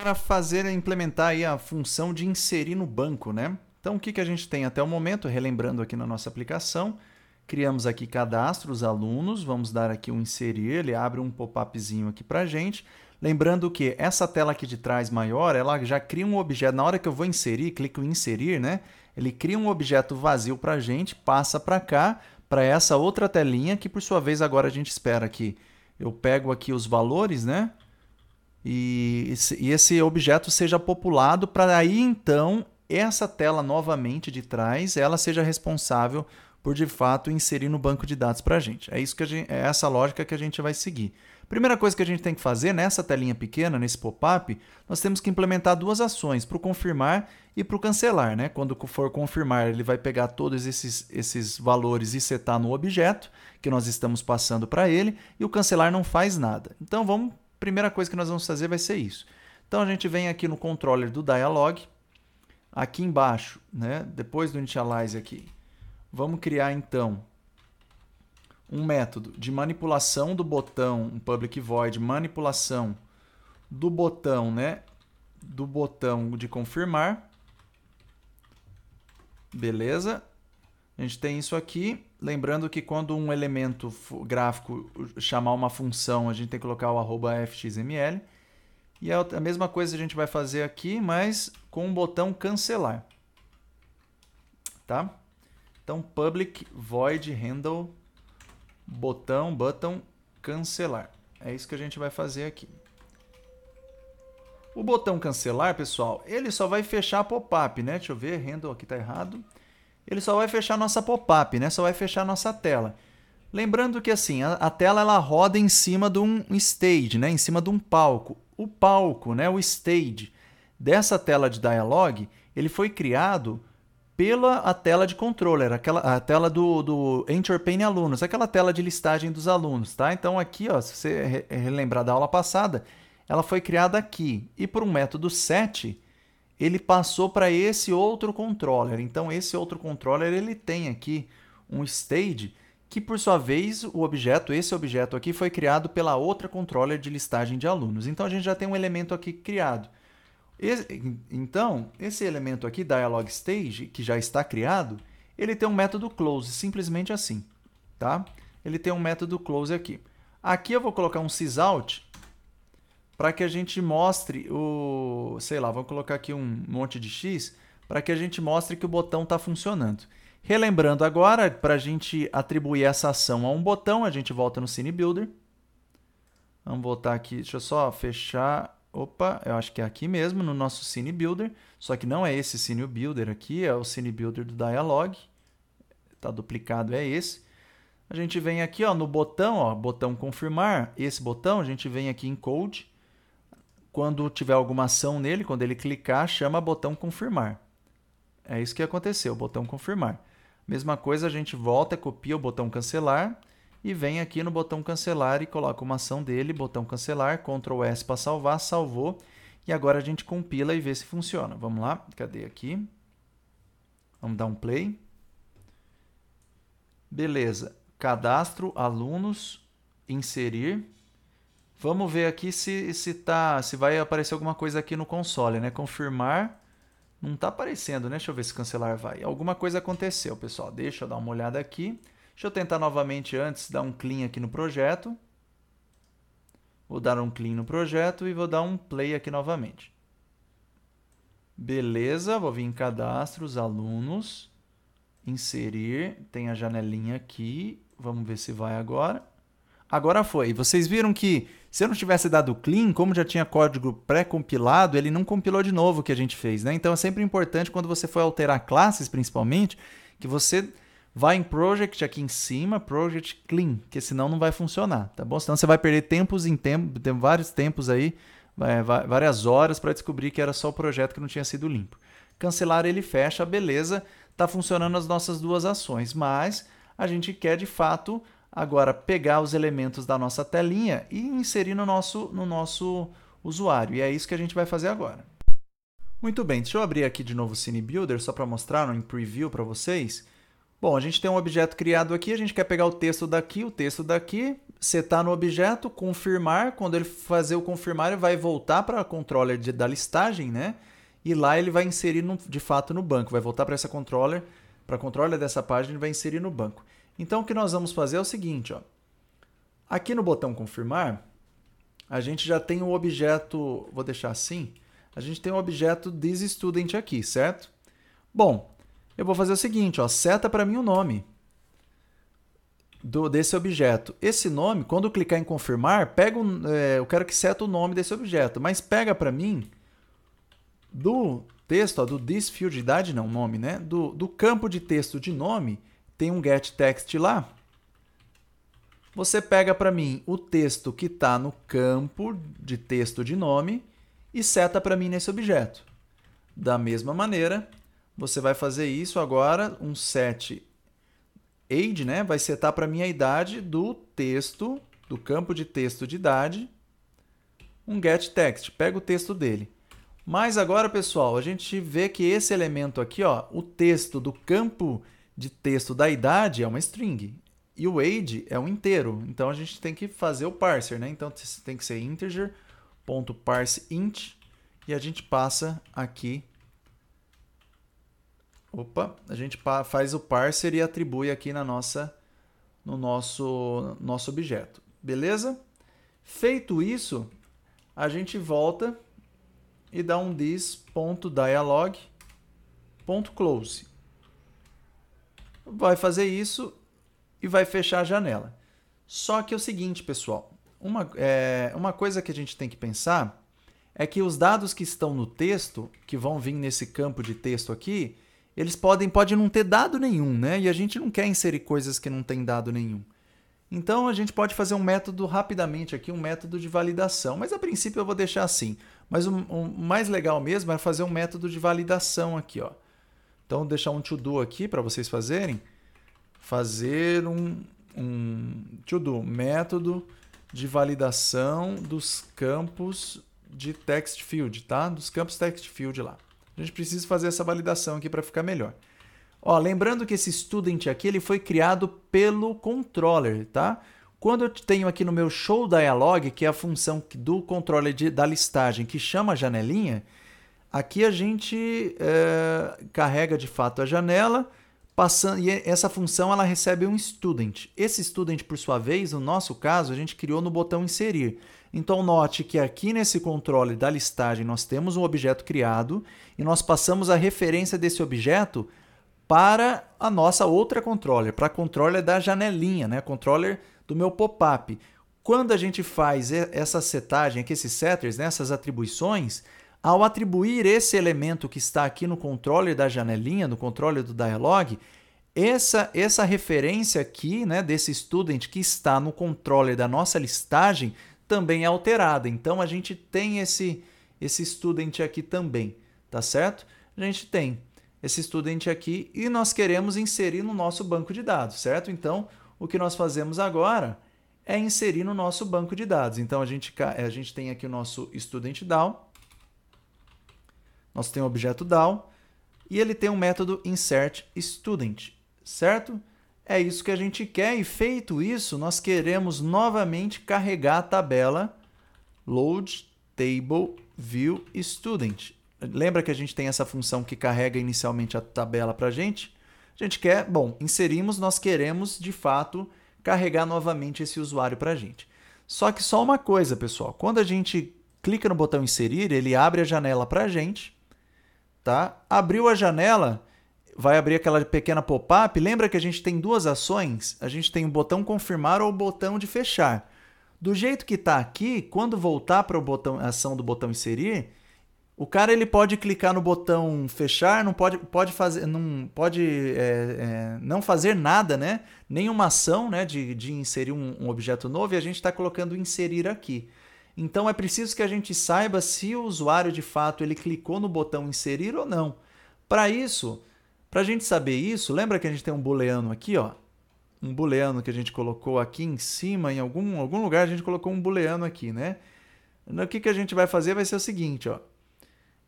para fazer implementar aí a função de inserir no banco, né? Então o que, que a gente tem até o momento, relembrando aqui na nossa aplicação, criamos aqui cadastro os alunos, vamos dar aqui um inserir, ele abre um pop-upzinho aqui para gente. Lembrando que essa tela aqui de trás maior, ela já cria um objeto, na hora que eu vou inserir, clico em inserir, né? Ele cria um objeto vazio para gente, passa para cá, para essa outra telinha que por sua vez agora a gente espera que eu pego aqui os valores, né? e, e esse objeto seja populado para aí então essa tela novamente de trás ela seja responsável por de fato inserir no banco de dados para a gente. É isso que gente, é essa lógica que a gente vai seguir. Primeira coisa que a gente tem que fazer nessa telinha pequena, nesse pop-up, nós temos que implementar duas ações para o confirmar e para o cancelar. Né? Quando for confirmar, ele vai pegar todos esses, esses valores e setar no objeto que nós estamos passando para ele, e o cancelar não faz nada. Então vamos primeira coisa que nós vamos fazer vai ser isso. Então a gente vem aqui no controller do dialog, aqui embaixo, né, depois do initialize aqui, vamos criar então um método de manipulação do botão, um public void manipulação do botão, né, do botão de confirmar. Beleza? A gente tem isso aqui, lembrando que quando um elemento gráfico chamar uma função, a gente tem que colocar o fxml. E é a mesma coisa a gente vai fazer aqui, mas com o botão cancelar. Tá? Então, public void handle botão, button, cancelar. É isso que a gente vai fazer aqui. O botão cancelar, pessoal, ele só vai fechar a pop-up, né? Deixa eu ver, handle aqui tá errado ele só vai fechar nossa pop-up, né? Só vai fechar nossa tela. Lembrando que assim, a, a, tela ela roda em cima de um stage, né? em cima de um palco. O palco, né? o stage dessa tela de dialog, ele foi criado pela a tela de controller, aquela, a tela do, do Enterpain Alunos, aquela tela de listagem dos alunos. Tá? Então aqui, ó, se você relembrar da aula passada, ela foi criada aqui. E por um método set, ele passou para esse outro controller. Então esse outro controller ele tem aqui um stage que por sua vez o objeto, esse objeto aqui foi criado pela outra controller de listagem de alunos. Então a gente já tem um elemento aqui criado. então, esse elemento aqui, dialog stage, que já está criado, ele tem um método close, simplesmente assim, tá? Ele tem um método close aqui. Aqui eu vou colocar um sysout, para que a gente mostre o, sei lá, vamos colocar aqui um monte de X, para que a gente mostre que o botão está funcionando. Relembrando agora, para a gente atribuir essa ação a um botão, a gente volta no Cine Builder. Vamos voltar aqui, deixa eu só fechar. Opa, eu acho que é aqui mesmo, no nosso Cine Builder. Só que não é esse Cine Builder aqui, é o Cine Builder do Dialog. Está duplicado, é esse. A gente vem aqui ó, no botão, ó, botão confirmar, esse botão, a gente vem aqui em Code quando tiver alguma ação nele, quando ele clicar, chama botão confirmar. É isso que aconteceu, botão confirmar. Mesma coisa, a gente volta, copia o botão cancelar e vem aqui no botão cancelar e coloca uma ação dele, botão cancelar, Ctrl S para salvar, salvou. E agora a gente compila e vê se funciona. Vamos lá, cadê aqui? Vamos dar um play. Beleza, cadastro, alunos, inserir. Vamos ver aqui se, se, tá, se vai aparecer alguma coisa aqui no console, né? Confirmar. Não tá aparecendo, né? Deixa eu ver se cancelar vai. Alguma coisa aconteceu, pessoal. Deixa eu dar uma olhada aqui. Deixa eu tentar novamente antes, dar um clean aqui no projeto. Vou dar um clean no projeto e vou dar um play aqui novamente. Beleza, vou vir em cadastros, alunos, inserir, tem a janelinha aqui, vamos ver se vai agora. Agora foi. Vocês viram que se eu não tivesse dado clean, como já tinha código pré-compilado, ele não compilou de novo o que a gente fez, né? Então é sempre importante quando você for alterar classes, principalmente, que você vá em project aqui em cima, project clean, que senão não vai funcionar, tá bom? Senão você vai perder tempos em tempo, tem vários tempos aí, é, várias horas para descobrir que era só o projeto que não tinha sido limpo. Cancelar ele fecha, beleza, tá funcionando as nossas duas ações, mas a gente quer de fato agora pegar os elementos da nossa telinha e inserir no nosso, no nosso usuário. E é isso que a gente vai fazer agora. Muito bem, deixa eu abrir aqui de novo o Cine Builder só para mostrar um preview para vocês. Bom, a gente tem um objeto criado aqui, a gente quer pegar o texto daqui, o texto daqui, setar no objeto, confirmar, quando ele fazer o confirmar, ele vai voltar para a controller de, da listagem, né? E lá ele vai inserir no, de fato no banco, vai voltar para essa controller, para a controller dessa página e vai inserir no banco. Então o que nós vamos fazer é o seguinte, ó. Aqui no botão confirmar, a gente já tem um objeto, vou deixar assim, a gente tem um objeto thisStudent aqui, certo? Bom, eu vou fazer o seguinte, ó, seta para mim o nome do, desse objeto. Esse nome, quando clicar em confirmar, pega um, é, eu quero que seta o nome desse objeto, mas pega para mim do texto, ó, do this field idade, não, nome, né? Do, do campo de texto de nome, tem um get text lá. Você pega para mim o texto que está no campo de texto de nome e seta para mim nesse objeto. Da mesma maneira, você vai fazer isso agora, um set age, né? vai setar para mim a idade do texto, do campo de texto de idade, um get text, pega o texto dele. Mas agora, pessoal, a gente vê que esse elemento aqui, ó, o texto do campo de texto da idade é uma string. E o age é um inteiro. Então a gente tem que fazer o parser, né? Então tem que ser integer.parseInt e a gente passa aqui. Opa, a gente faz o parser e atribui aqui na nossa no nosso nosso objeto. Beleza? Feito isso, a gente volta e dá um this.dialog.close vai fazer isso e vai fechar a janela. Só que é o seguinte, pessoal, uma, é, uma coisa que a gente tem que pensar é que os dados que estão no texto, que vão vir nesse campo de texto aqui, eles podem pode não ter dado nenhum, né? E a gente não quer inserir coisas que não têm dado nenhum. Então a gente pode fazer um método rapidamente aqui, um método de validação. Mas a princípio eu vou deixar assim. Mas o, o mais legal mesmo é fazer um método de validação aqui, ó. Então, deixar um to-do aqui para vocês fazerem. Fazer um, um to-do, método de validação dos campos de text field, tá? Dos campos text field lá. A gente precisa fazer essa validação aqui para ficar melhor. Ó, lembrando que esse student aqui ele foi criado pelo controller, tá? Quando eu tenho aqui no meu show dialog, que é a função do controller de, da listagem que chama a janelinha, Aqui a gente é, carrega de fato a janela, passando e essa função ela recebe um student. Esse student, por sua vez, no nosso caso, a gente criou no botão inserir. Então note que aqui nesse controle da listagem nós temos um objeto criado e nós passamos a referência desse objeto para a nossa outra controller, para a controller da janelinha, né? controller do meu pop-up. Quando a gente faz essa setagem aqui, esses setters, né? essas atribuições, ao atribuir esse elemento que está aqui no controle da janelinha, no controle do dialog, essa, essa referência aqui, né, desse student que está no controle da nossa listagem, também é alterada. Então a gente tem esse, esse student aqui também, tá certo? A gente tem esse student aqui e nós queremos inserir no nosso banco de dados, certo? Então o que nós fazemos agora é inserir no nosso banco de dados. Então a gente, a gente tem aqui o nosso student down nós temos o objeto DAO e ele tem um método insert student, certo? É isso que a gente quer e feito isso, nós queremos novamente carregar a tabela load table view student. Lembra que a gente tem essa função que carrega inicialmente a tabela para a gente? A gente quer, bom, inserimos, nós queremos de fato carregar novamente esse usuário para a gente. Só que só uma coisa, pessoal, quando a gente clica no botão inserir, ele abre a janela para a gente tá? Abriu a janela, vai abrir aquela pequena pop-up. Lembra que a gente tem duas ações? A gente tem o botão confirmar ou o botão de fechar. Do jeito que está aqui, quando voltar para a ação do botão inserir, o cara ele pode clicar no botão fechar, não pode, pode fazer, não pode é, é, não fazer nada, né? Nenhuma ação, né? De, de inserir um, um objeto novo. E a gente está colocando inserir aqui. Então é preciso que a gente saiba se o usuário de fato ele clicou no botão inserir ou não. Para isso, para a gente saber isso, lembra que a gente tem um booleano aqui, ó? Um booleano que a gente colocou aqui em cima, em algum, algum lugar a gente colocou um booleano aqui, né? O que, que a gente vai fazer vai ser o seguinte, ó.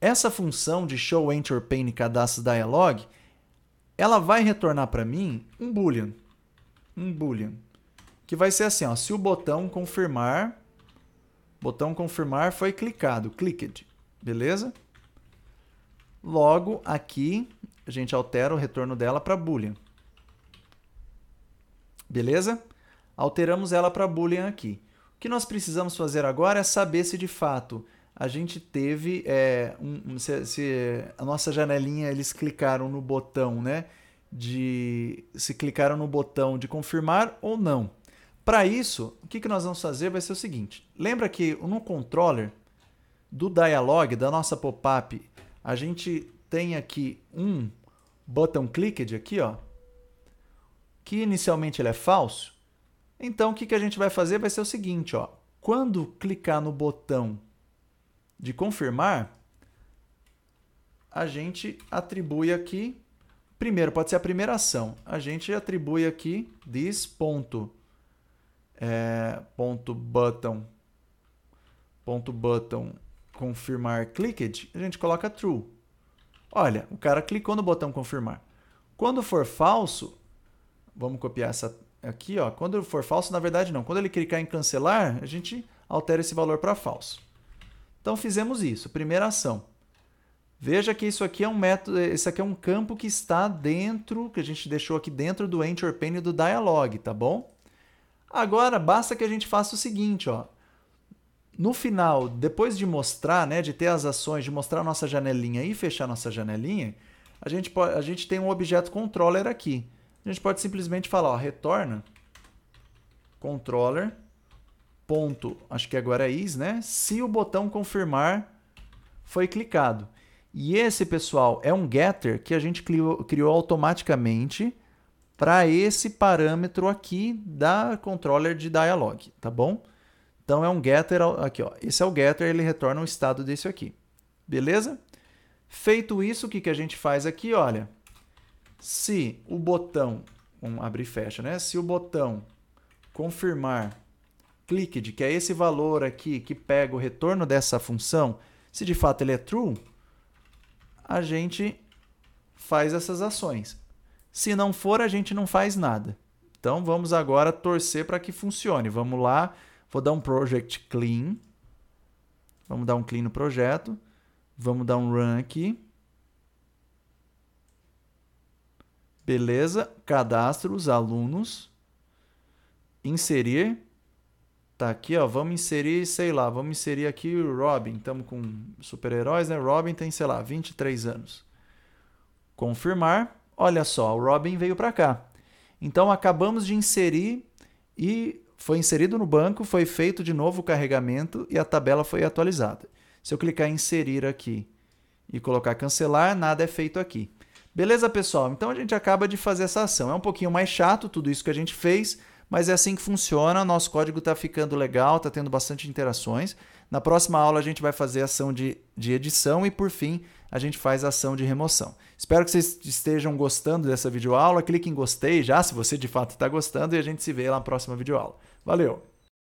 Essa função de show enter pane cadastro dialog, ela vai retornar para mim um boolean, um boolean, que vai ser assim, ó, se o botão confirmar Botão confirmar foi clicado, clicked, beleza? Logo aqui a gente altera o retorno dela para boolean. Beleza? Alteramos ela para boolean aqui. O que nós precisamos fazer agora é saber se de fato a gente teve é, um, se, se, a nossa janelinha eles clicaram no botão, né? De se clicaram no botão de confirmar ou não. Para isso, o que, que nós vamos fazer vai ser o seguinte. Lembra que no controller do dialog, da nossa pop-up, a gente tem aqui um button clicked aqui, ó, que inicialmente ele é falso. Então, o que, que a gente vai fazer vai ser o seguinte, ó. Quando clicar no botão de confirmar, a gente atribui aqui, primeiro, pode ser a primeira ação, a gente atribui aqui this ponto é, ponto button, ponto button confirmar clicked, a gente coloca true. Olha, o cara clicou no botão confirmar. Quando for falso, vamos copiar essa aqui, ó. Quando for falso, na verdade não. Quando ele clicar em cancelar, a gente altera esse valor para falso. Então fizemos isso, primeira ação. Veja que isso aqui é um método, esse aqui é um campo que está dentro, que a gente deixou aqui dentro do enter pane do dialog, tá bom? Agora basta que a gente faça o seguinte, ó. No final, depois de mostrar, né, de ter as ações, de mostrar nossa janelinha e fechar nossa janelinha, a gente pode, a gente tem um objeto controller aqui. A gente pode simplesmente falar, ó, retorna controller ponto, acho que agora é is, né? Se o botão confirmar foi clicado. E esse, pessoal, é um getter que a gente criou, criou automaticamente para esse parâmetro aqui da controller de dialog, tá bom? Então é um getter aqui, ó. Esse é o getter, ele retorna o estado desse aqui. Beleza? Feito isso, o que, que a gente faz aqui? Olha, se o botão, vamos abrir e fecha, né? Se o botão confirmar clicked, que é esse valor aqui que pega o retorno dessa função, se de fato ele é true, a gente faz essas ações. Se não for, a gente não faz nada. Então vamos agora torcer para que funcione. Vamos lá, vou dar um project clean. Vamos dar um clean no projeto. Vamos dar um run aqui. Beleza, cadastros, alunos. Inserir. Tá aqui, ó, vamos inserir, sei lá, vamos inserir aqui o Robin. Estamos com super-heróis, né? Robin tem, sei lá, 23 anos. Confirmar olha só, o Robin veio para cá. Então acabamos de inserir e foi inserido no banco, foi feito de novo o carregamento e a tabela foi atualizada. Se eu clicar em inserir aqui e colocar cancelar, nada é feito aqui. Beleza, pessoal? Então a gente acaba de fazer essa ação. É um pouquinho mais chato tudo isso que a gente fez, mas é assim que funciona. Nosso código está ficando legal, está tendo bastante interações. Na próxima aula a gente vai fazer ação de, de edição e, por fim, a gente faz ação de remoção. Espero que vocês estejam gostando dessa videoaula. Clique em gostei já, se você de fato está gostando, e a gente se vê lá na próxima videoaula. Valeu!